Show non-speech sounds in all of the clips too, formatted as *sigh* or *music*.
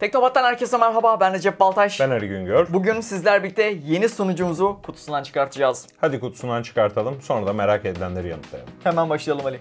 Teknobat'tan herkese merhaba. Ben Recep Baltaş. Ben Ali Güngör. Bugün sizler birlikte yeni sunucumuzu kutusundan çıkartacağız. Hadi kutusundan çıkartalım. Sonra da merak edilenleri yanıtlayalım. Hemen başlayalım Ali.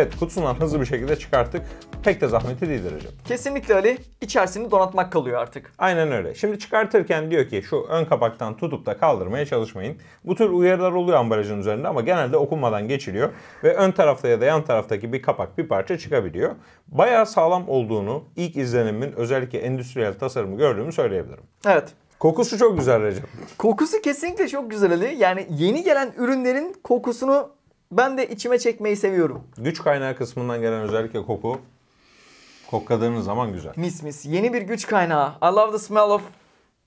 Evet kutusundan hızlı bir şekilde çıkarttık. Pek de zahmeti değildir hocam. Kesinlikle Ali. İçerisini donatmak kalıyor artık. Aynen öyle. Şimdi çıkartırken diyor ki şu ön kapaktan tutup da kaldırmaya çalışmayın. Bu tür uyarılar oluyor ambalajın üzerinde ama genelde okunmadan geçiliyor. Ve ön tarafta ya da yan taraftaki bir kapak bir parça çıkabiliyor. Bayağı sağlam olduğunu ilk izlenimin özellikle endüstriyel tasarımı gördüğümü söyleyebilirim. Evet. Kokusu çok güzel Recep. Kokusu kesinlikle çok güzel Ali. Yani yeni gelen ürünlerin kokusunu ben de içime çekmeyi seviyorum. Güç kaynağı kısmından gelen özellikle koku kokladığınız zaman güzel. Mis mis. Yeni bir güç kaynağı. I love the smell of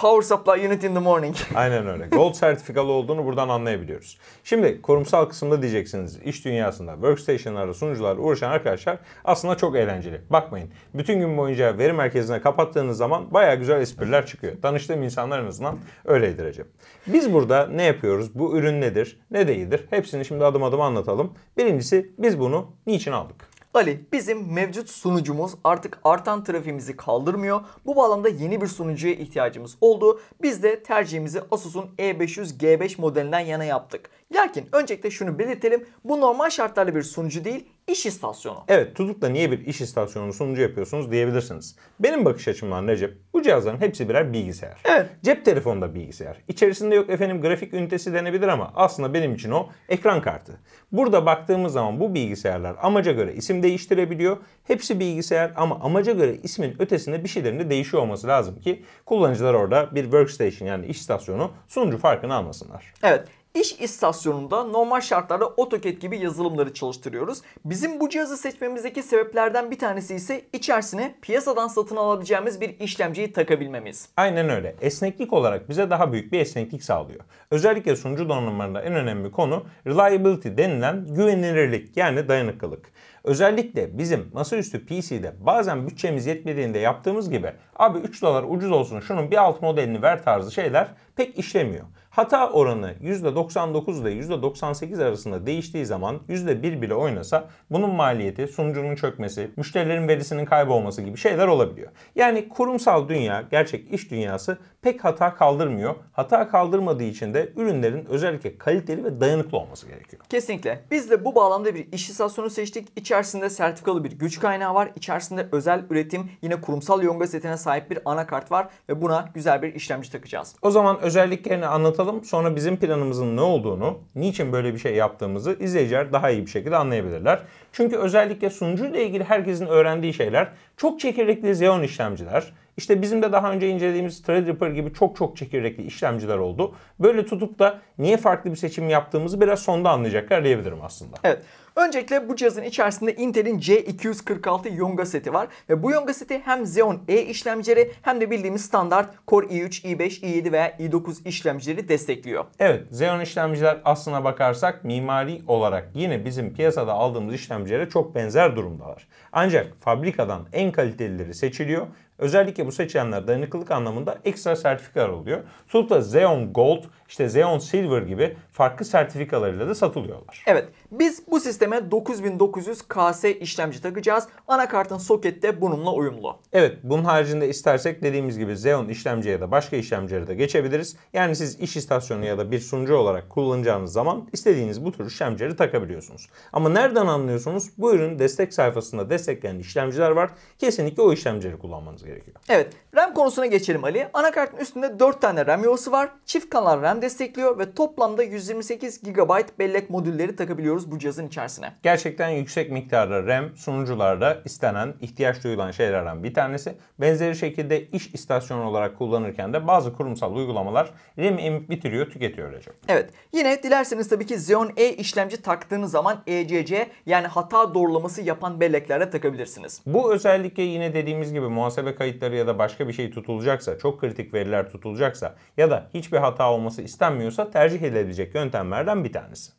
Power supply unit in the morning. *laughs* Aynen öyle. Gold sertifikalı olduğunu buradan anlayabiliyoruz. Şimdi kurumsal kısımda diyeceksiniz. iş dünyasında workstation'larla sunucular, uğraşan arkadaşlar aslında çok eğlenceli. Bakmayın. Bütün gün boyunca veri merkezine kapattığınız zaman baya güzel espriler çıkıyor. Tanıştığım insanlar en azından öyleydir Recep. Biz burada ne yapıyoruz? Bu ürün nedir? Ne değildir? Hepsini şimdi adım adım anlatalım. Birincisi biz bunu niçin aldık? Ali bizim mevcut sunucumuz artık artan trafiğimizi kaldırmıyor. Bu bağlamda yeni bir sunucuya ihtiyacımız oldu. Biz de tercihimizi Asus'un E500 G5 modelinden yana yaptık. Lakin öncelikle şunu belirtelim. Bu normal şartlarda bir sunucu değil, iş istasyonu. Evet Tutuk'la niye bir iş istasyonu sunucu yapıyorsunuz diyebilirsiniz. Benim bakış açımdan Recep bu cihazların hepsi birer bilgisayar. Evet. Cep telefonu da bilgisayar. İçerisinde yok efendim grafik ünitesi denebilir ama aslında benim için o ekran kartı. Burada baktığımız zaman bu bilgisayarlar amaca göre isim değiştirebiliyor. Hepsi bilgisayar ama amaca göre ismin ötesinde bir şeylerin de değişiyor olması lazım ki kullanıcılar orada bir workstation yani iş istasyonu sunucu farkını almasınlar. Evet İş istasyonunda normal şartlarda AutoCAD gibi yazılımları çalıştırıyoruz. Bizim bu cihazı seçmemizdeki sebeplerden bir tanesi ise içerisine piyasadan satın alabileceğimiz bir işlemciyi takabilmemiz. Aynen öyle. Esneklik olarak bize daha büyük bir esneklik sağlıyor. Özellikle sunucu donanımlarında en önemli konu reliability denilen güvenilirlik yani dayanıklılık. Özellikle bizim masaüstü PC'de bazen bütçemiz yetmediğinde yaptığımız gibi abi 3 dolar ucuz olsun şunun bir alt modelini ver tarzı şeyler pek işlemiyor. Hata oranı %99 ile %98 arasında değiştiği zaman %1 bile oynasa bunun maliyeti sunucunun çökmesi, müşterilerin verisinin kaybolması gibi şeyler olabiliyor. Yani kurumsal dünya, gerçek iş dünyası pek hata kaldırmıyor. Hata kaldırmadığı için de ürünlerin özellikle kaliteli ve dayanıklı olması gerekiyor. Kesinlikle. Biz de bu bağlamda bir iş istasyonu seçtik. İçerisinde sertifikalı bir güç kaynağı var. İçerisinde özel üretim, yine kurumsal yonga setine sahip bir anakart var ve buna güzel bir işlemci takacağız. O zaman özelliklerini anlatalım anlatalım. Sonra bizim planımızın ne olduğunu, niçin böyle bir şey yaptığımızı izleyiciler daha iyi bir şekilde anlayabilirler. Çünkü özellikle sunucuyla ilgili herkesin öğrendiği şeyler çok çekirdekli Xeon işlemciler, İşte bizim de daha önce incelediğimiz Threadripper gibi çok çok çekirdekli işlemciler oldu. Böyle tutup da niye farklı bir seçim yaptığımızı biraz sonda anlayacaklar diyebilirim aslında. Evet. Öncelikle bu cihazın içerisinde Intel'in C246 Yonga seti var ve bu Yonga seti hem Xeon E işlemcileri hem de bildiğimiz standart Core i3, i5, i7 veya i9 işlemcileri destekliyor. Evet, Xeon işlemciler aslına bakarsak mimari olarak yine bizim piyasada aldığımız işlemcilere çok benzer durumdalar. Ancak fabrikadan en kalitelileri seçiliyor Özellikle bu seçenler dayanıklılık anlamında ekstra sertifikalar oluyor. Sonuçta da Xeon Gold, işte Xeon Silver gibi farklı sertifikalarıyla da satılıyorlar. Evet, biz bu sisteme 9900 KS işlemci takacağız. Anakartın sokette bununla uyumlu. Evet, bunun haricinde istersek dediğimiz gibi Xeon işlemciye ya da başka işlemcilere de geçebiliriz. Yani siz iş istasyonu ya da bir sunucu olarak kullanacağınız zaman istediğiniz bu tür işlemcileri takabiliyorsunuz. Ama nereden anlıyorsunuz? Bu ürünün destek sayfasında desteklenen işlemciler var. Kesinlikle o işlemcileri kullanmanız gerekiyor. Evet. RAM konusuna geçelim Ali. Anakartın üstünde 4 tane RAM yuvası var. Çift kanal RAM destekliyor ve toplamda 128 GB bellek modülleri takabiliyoruz bu cihazın içerisine. Gerçekten yüksek miktarda RAM sunucularda istenen, ihtiyaç duyulan şeylerden bir tanesi. Benzeri şekilde iş istasyonu olarak kullanırken de bazı kurumsal uygulamalar RAM emip bitiriyor, tüketiyor Recep. Evet. Yine dilerseniz tabii ki Xeon E işlemci taktığınız zaman ECC yani hata doğrulaması yapan belleklerle takabilirsiniz. Bu özellikle yine dediğimiz gibi muhasebe kayıtları ya da başka bir şey tutulacaksa, çok kritik veriler tutulacaksa ya da hiçbir hata olması istenmiyorsa tercih edilebilecek yöntemlerden bir tanesi.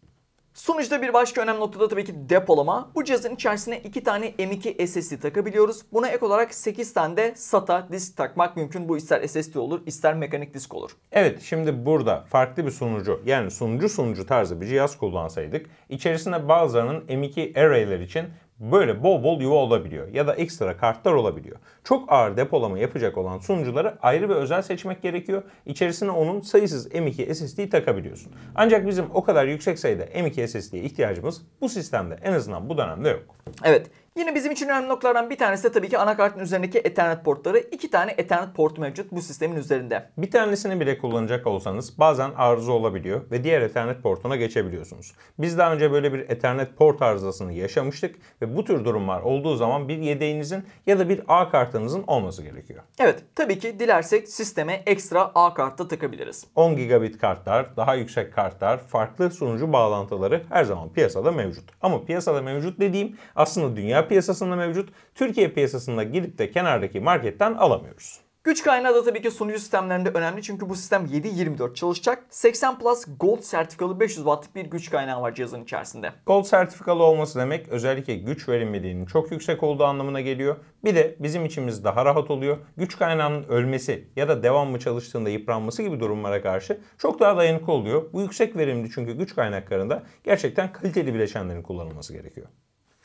Sonuçta bir başka önemli nokta da tabii ki depolama. Bu cihazın içerisine 2 tane M2 SSD takabiliyoruz. Buna ek olarak 8 tane de SATA disk takmak mümkün. Bu ister SSD olur ister mekanik disk olur. Evet şimdi burada farklı bir sunucu yani sunucu sunucu tarzı bir cihaz kullansaydık içerisinde bazılarının M2 arrayler için böyle bol bol yuva olabiliyor ya da ekstra kartlar olabiliyor. Çok ağır depolama yapacak olan sunucuları ayrı ve özel seçmek gerekiyor. İçerisine onun sayısız M2 SSD takabiliyorsun. Ancak bizim o kadar yüksek sayıda M2 SSD'ye ihtiyacımız bu sistemde en azından bu dönemde yok. Evet Yine bizim için önemli noktalardan bir tanesi de tabii ki anakartın üzerindeki Ethernet portları. İki tane Ethernet port mevcut bu sistemin üzerinde. Bir tanesini bile kullanacak olsanız bazen arıza olabiliyor ve diğer Ethernet portuna geçebiliyorsunuz. Biz daha önce böyle bir Ethernet port arızasını yaşamıştık ve bu tür durumlar olduğu zaman bir yedeğinizin ya da bir A kartınızın olması gerekiyor. Evet tabii ki dilersek sisteme ekstra A kartta takabiliriz. 10 gigabit kartlar, daha yüksek kartlar, farklı sunucu bağlantıları her zaman piyasada mevcut. Ama piyasada mevcut dediğim aslında dünya piyasasında mevcut. Türkiye piyasasında gidip de kenardaki marketten alamıyoruz. Güç kaynağı da tabii ki sunucu sistemlerinde önemli çünkü bu sistem 7-24 çalışacak. 80 Plus Gold sertifikalı 500 wattlık bir güç kaynağı var cihazın içerisinde. Gold sertifikalı olması demek özellikle güç verimliliğinin çok yüksek olduğu anlamına geliyor. Bir de bizim içimiz daha rahat oluyor. Güç kaynağının ölmesi ya da devamlı çalıştığında yıpranması gibi durumlara karşı çok daha dayanıklı oluyor. Bu yüksek verimli çünkü güç kaynaklarında gerçekten kaliteli bileşenlerin kullanılması gerekiyor.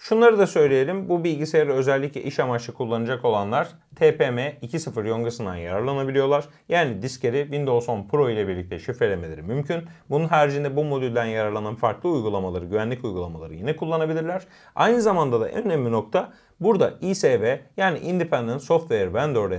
Şunları da söyleyelim. Bu bilgisayarı özellikle iş amaçlı kullanacak olanlar TPM 2.0 yongasından yararlanabiliyorlar. Yani diskleri Windows 10 Pro ile birlikte şifrelemeleri mümkün. Bunun haricinde bu modülden yararlanan farklı uygulamaları, güvenlik uygulamaları yine kullanabilirler. Aynı zamanda da en önemli nokta burada ISV yani Independent Software Vendor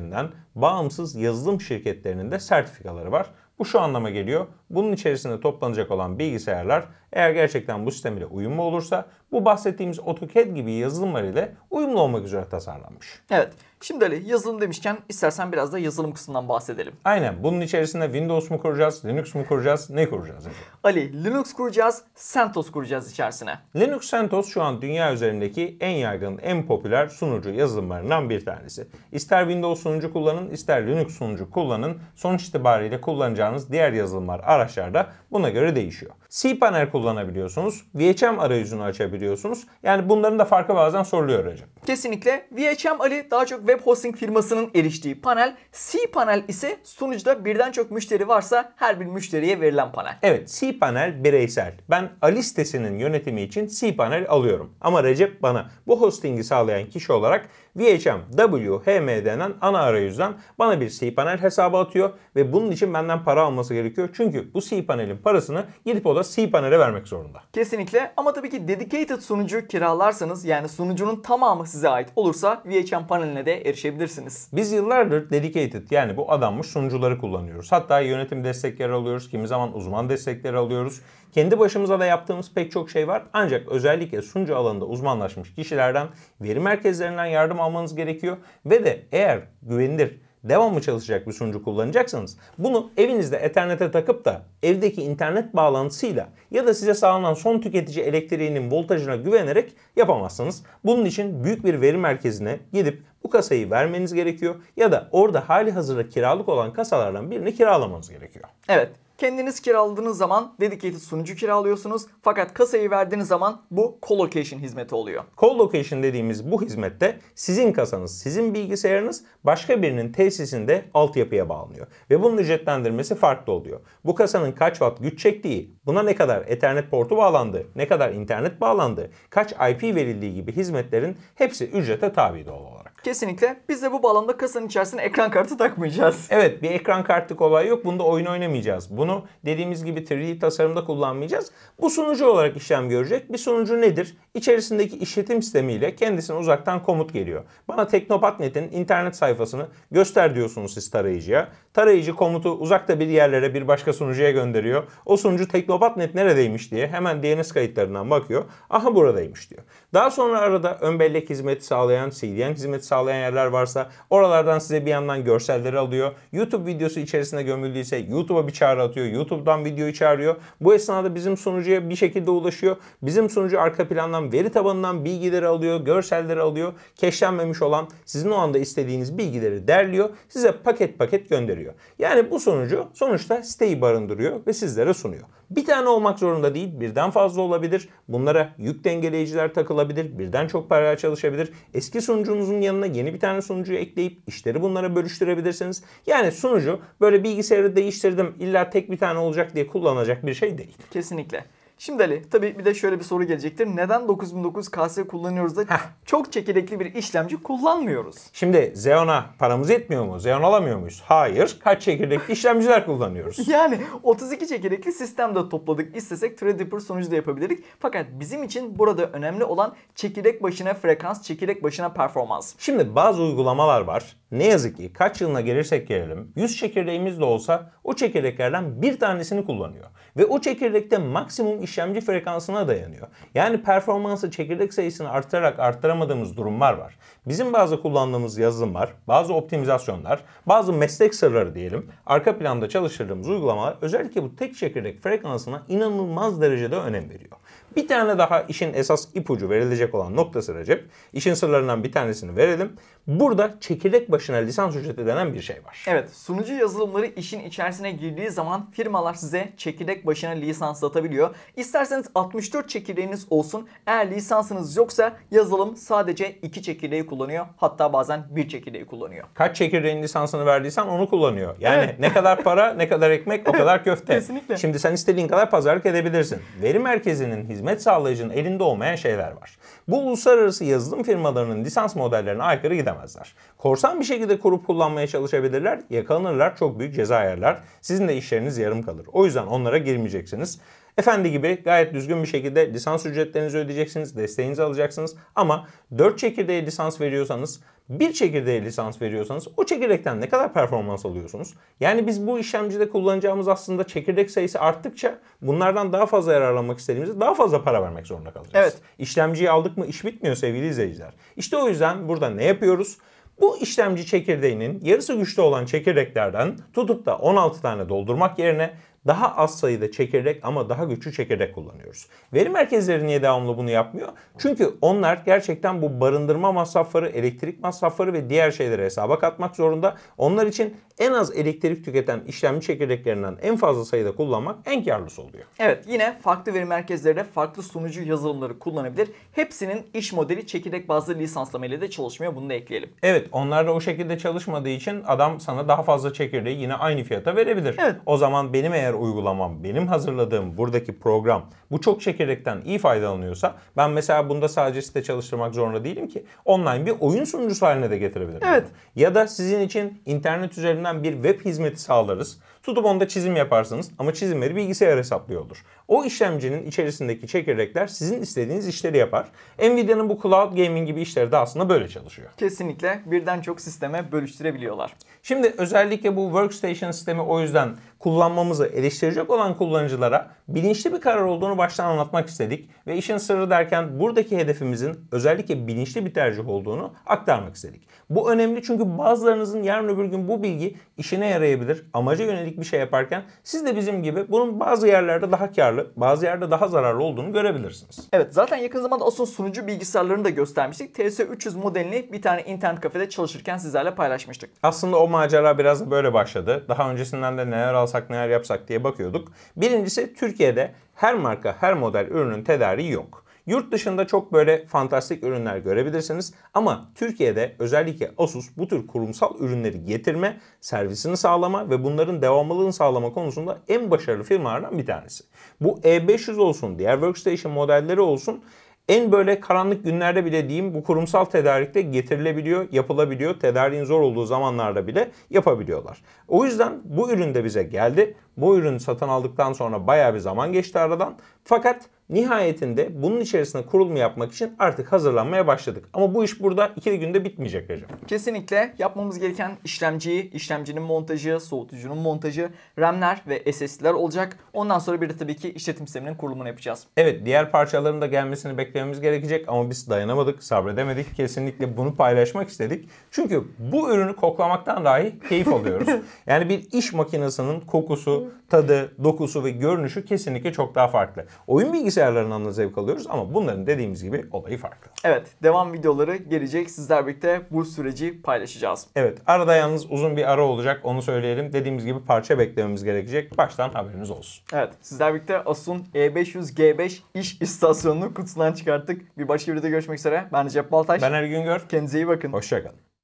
bağımsız yazılım şirketlerinin de sertifikaları var. Bu şu anlama geliyor. Bunun içerisinde toplanacak olan bilgisayarlar eğer gerçekten bu sistem ile uyumlu olursa bu bahsettiğimiz AutoCAD gibi yazılımlar ile uyumlu olmak üzere tasarlanmış. Evet. Şimdi Ali yazılım demişken istersen biraz da yazılım kısmından bahsedelim. Aynen. Bunun içerisinde Windows mu kuracağız, Linux mu kuracağız, ne kuracağız? Ali Linux kuracağız, CentOS kuracağız içerisine. Linux CentOS şu an dünya üzerindeki en yaygın, en popüler sunucu yazılımlarından bir tanesi. İster Windows sunucu kullanın, ister Linux sunucu kullanın. Sonuç itibariyle kullanacağınız diğer yazılımlar araç araçlarda buna göre değişiyor cPanel kullanabiliyorsunuz. VHM arayüzünü açabiliyorsunuz. Yani bunların da farkı bazen soruluyor Recep. Kesinlikle. VHM Ali daha çok web hosting firmasının eriştiği panel. cPanel ise sunucuda birden çok müşteri varsa her bir müşteriye verilen panel. Evet cPanel bireysel. Ben Ali sitesinin yönetimi için cPanel alıyorum. Ama Recep bana bu hostingi sağlayan kişi olarak VHM WHM denen ana arayüzden bana bir cPanel hesabı atıyor ve bunun için benden para alması gerekiyor. Çünkü bu cPanel'in parasını gidip o da C panel'e vermek zorunda. Kesinlikle ama tabii ki dedicated sunucu kiralarsanız yani sunucunun tamamı size ait olursa VHM paneline de erişebilirsiniz. Biz yıllardır dedicated yani bu adammış sunucuları kullanıyoruz. Hatta yönetim destekleri alıyoruz, kimi zaman uzman destekleri alıyoruz. Kendi başımıza da yaptığımız pek çok şey var. Ancak özellikle sunucu alanında uzmanlaşmış kişilerden veri merkezlerinden yardım almanız gerekiyor ve de eğer güvenilir devamlı çalışacak bir sunucu kullanacaksanız, bunu evinizde Ethernet'e takıp da evdeki internet bağlantısıyla ya da size sağlanan son tüketici elektriğinin voltajına güvenerek yapamazsınız. Bunun için büyük bir veri merkezine gidip bu kasayı vermeniz gerekiyor ya da orada hali hazırda kiralık olan kasalardan birini kiralamanız gerekiyor. Evet Kendiniz kiraladığınız zaman dedicated sunucu kiralıyorsunuz. Fakat kasayı verdiğiniz zaman bu colocation hizmeti oluyor. Colocation dediğimiz bu hizmette sizin kasanız, sizin bilgisayarınız başka birinin tesisinde altyapıya bağlanıyor. Ve bunun ücretlendirmesi farklı oluyor. Bu kasanın kaç watt güç çektiği, buna ne kadar ethernet portu bağlandı, ne kadar internet bağlandı, kaç IP verildiği gibi hizmetlerin hepsi ücrete tabi doğal olarak. Kesinlikle. Biz de bu bağlamda kasanın içerisine ekran kartı takmayacağız. *laughs* Evet bir ekran kartlık olay yok. Bunda oyun oynamayacağız. Bunu dediğimiz gibi 3D tasarımda kullanmayacağız. Bu sunucu olarak işlem görecek. Bir sunucu nedir? İçerisindeki işletim sistemiyle kendisine uzaktan komut geliyor. Bana Teknopat.net'in internet sayfasını göster diyorsunuz siz tarayıcıya. Tarayıcı komutu uzakta bir yerlere bir başka sunucuya gönderiyor. O sunucu Teknopat.net neredeymiş diye hemen DNS kayıtlarından bakıyor. Aha buradaymış diyor. Daha sonra arada ön bellek hizmeti sağlayan, CDN hizmeti sağlayan sağlayan yerler varsa oralardan size bir yandan görselleri alıyor. YouTube videosu içerisinde gömüldüyse YouTube'a bir çağrı atıyor. YouTube'dan videoyu çağırıyor. Bu esnada bizim sunucuya bir şekilde ulaşıyor. Bizim sunucu arka plandan veri tabanından bilgileri alıyor, görselleri alıyor. Keşlenmemiş olan sizin o anda istediğiniz bilgileri derliyor. Size paket paket gönderiyor. Yani bu sunucu sonuçta siteyi barındırıyor ve sizlere sunuyor. Bir tane olmak zorunda değil, birden fazla olabilir. Bunlara yük dengeleyiciler takılabilir, birden çok paralel çalışabilir. Eski sunucunuzun yanına yanına yeni bir tane sunucuyu ekleyip işleri bunlara bölüştürebilirsiniz. Yani sunucu böyle bilgisayarı değiştirdim illa tek bir tane olacak diye kullanacak bir şey değil. Kesinlikle. Şimdi Ali tabii bir de şöyle bir soru gelecektir. Neden 9009 KS kullanıyoruz da Heh. çok çekirdekli bir işlemci kullanmıyoruz? Şimdi Xeon'a paramız yetmiyor mu? Xeon alamıyor muyuz? Hayır. Kaç çekirdekli işlemciler kullanıyoruz? *laughs* Yani 32 çekirdekli sistemde topladık. İstesek Threadripper sonucu da yapabilirdik. Fakat bizim için burada önemli olan çekirdek başına frekans, çekirdek başına performans. Şimdi bazı uygulamalar var. Ne yazık ki kaç yılına gelirsek gelelim 100 çekirdeğimiz de olsa o çekirdeklerden bir tanesini kullanıyor. Ve o çekirdekte maksimum işlemci frekansına dayanıyor. Yani performansı çekirdek sayısını arttırarak arttıramadığımız durumlar var. Bizim bazı kullandığımız yazılımlar, bazı optimizasyonlar, bazı meslek sırları diyelim, arka planda çalıştırdığımız uygulamalar özellikle bu tek çekirdek frekansına inanılmaz derecede önem veriyor. Bir tane daha işin esas ipucu verilecek olan noktası Recep. İşin sırlarından bir tanesini verelim. Burada çekirdek başına lisans ücreti denen bir şey var. Evet sunucu yazılımları işin içerisine girdiği zaman firmalar size çekirdek başına lisans satabiliyor. İsterseniz 64 çekirdeğiniz olsun. Eğer lisansınız yoksa yazılım sadece 2 çekirdeği kullanıyor. Hatta bazen 1 çekirdeği kullanıyor. Kaç çekirdeğin lisansını verdiysen onu kullanıyor. Yani evet. ne kadar para ne kadar ekmek o kadar *laughs* köfte. Kesinlikle. Şimdi sen istediğin kadar pazarlık edebilirsin. Veri merkezinin hizmet sağlayıcının elinde olmayan şeyler var. Bu uluslararası yazılım firmalarının lisans modellerine aykırı giden giremezler. Korsan bir şekilde kurup kullanmaya çalışabilirler. Yakalanırlar çok büyük ceza yerler. Sizin de işleriniz yarım kalır. O yüzden onlara girmeyeceksiniz. Efendi gibi gayet düzgün bir şekilde lisans ücretlerinizi ödeyeceksiniz, desteğinizi alacaksınız. Ama 4 çekirdeğe lisans veriyorsanız bir çekirdeğe lisans veriyorsanız o çekirdekten ne kadar performans alıyorsunuz? Yani biz bu işlemcide kullanacağımız aslında çekirdek sayısı arttıkça bunlardan daha fazla yararlanmak istediğimizde daha fazla para vermek zorunda kalacağız. Evet. İşlemciyi aldık mı iş bitmiyor sevgili izleyiciler. İşte o yüzden burada ne yapıyoruz? Bu işlemci çekirdeğinin yarısı güçlü olan çekirdeklerden tutup da 16 tane doldurmak yerine daha az sayıda çekirdek ama daha güçlü çekirdek kullanıyoruz. Veri merkezleri niye devamlı bunu yapmıyor? Çünkü onlar gerçekten bu barındırma masrafları, elektrik masrafları ve diğer şeyleri hesaba katmak zorunda. Onlar için en az elektrik tüketen işlemci çekirdeklerinden en fazla sayıda kullanmak en karlısı oluyor. Evet yine farklı veri merkezlerinde farklı sunucu yazılımları kullanabilir. Hepsinin iş modeli çekirdek bazlı lisanslamayla da çalışmıyor. Bunu da ekleyelim. Evet onlar da o şekilde çalışmadığı için adam sana daha fazla çekirdeği yine aynı fiyata verebilir. Evet. O zaman benim eğer uygulamam, benim hazırladığım buradaki program bu çok çekirdekten iyi faydalanıyorsa ben mesela bunda sadece site çalıştırmak zorunda değilim ki. Online bir oyun sunucusu haline de getirebilirim. Evet. Ya da sizin için internet üzerinden üzerinden bir web hizmeti sağlarız. Tutup onda çizim yaparsınız ama çizimleri bilgisayar hesaplıyor olur. O işlemcinin içerisindeki çekirdekler sizin istediğiniz işleri yapar. Nvidia'nın bu cloud gaming gibi işleri de aslında böyle çalışıyor. Kesinlikle birden çok sisteme bölüştürebiliyorlar. Şimdi özellikle bu workstation sistemi o yüzden kullanmamızı eleştirecek olan kullanıcılara bilinçli bir karar olduğunu baştan anlatmak istedik ve işin sırrı derken buradaki hedefimizin özellikle bilinçli bir tercih olduğunu aktarmak istedik. Bu önemli çünkü bazılarınızın yarın öbür gün bu bilgi işine yarayabilir. Amaca yönelik bir şey yaparken siz de bizim gibi bunun bazı yerlerde daha karlı, bazı yerde daha zararlı olduğunu görebilirsiniz. Evet zaten yakın zamanda asıl sunucu bilgisayarlarını da göstermiştik. TS300 modelini bir tane internet kafede çalışırken sizlerle paylaşmıştık. Aslında o macera biraz böyle başladı. Daha öncesinden de neler alsa alsak neler yapsak diye bakıyorduk. Birincisi Türkiye'de her marka her model ürünün tedariği yok. Yurt dışında çok böyle fantastik ürünler görebilirsiniz ama Türkiye'de özellikle Asus bu tür kurumsal ürünleri getirme, servisini sağlama ve bunların devamlılığını sağlama konusunda en başarılı firmalardan bir tanesi. Bu E500 olsun, diğer workstation modelleri olsun en böyle karanlık günlerde bile diyeyim bu kurumsal tedarikte getirilebiliyor, yapılabiliyor. Tedariğin zor olduğu zamanlarda bile yapabiliyorlar. O yüzden bu ürün de bize geldi. Bu ürünü satın aldıktan sonra baya bir zaman geçti aradan. Fakat nihayetinde bunun içerisine kurulumu yapmak için artık hazırlanmaya başladık. Ama bu iş burada ikili günde bitmeyecek hocam. Kesinlikle yapmamız gereken işlemciyi, işlemcinin montajı, soğutucunun montajı, RAM'ler ve SSD'ler olacak. Ondan sonra bir de tabii ki işletim sisteminin kurulumunu yapacağız. Evet diğer parçaların da gelmesini beklememiz gerekecek ama biz dayanamadık, sabredemedik. Kesinlikle bunu paylaşmak istedik. Çünkü bu ürünü koklamaktan dahi keyif alıyoruz. *laughs* yani bir iş makinesinin kokusu, tadı, dokusu ve görünüşü kesinlikle çok daha farklı. Oyun bilgisayarlarından da zevk alıyoruz ama bunların dediğimiz gibi olayı farklı. Evet, devam videoları gelecek. Sizler birlikte bu süreci paylaşacağız. Evet, arada yalnız uzun bir ara olacak. Onu söyleyelim. Dediğimiz gibi parça beklememiz gerekecek. Baştan haberiniz olsun. Evet, sizler birlikte Asus'un E500G5 iş istasyonunu kutusundan çıkarttık. Bir başka videoda görüşmek üzere. Ben Recep Baltaş. Ben Ergün Gör. Kendinize iyi bakın. Hoşçakalın.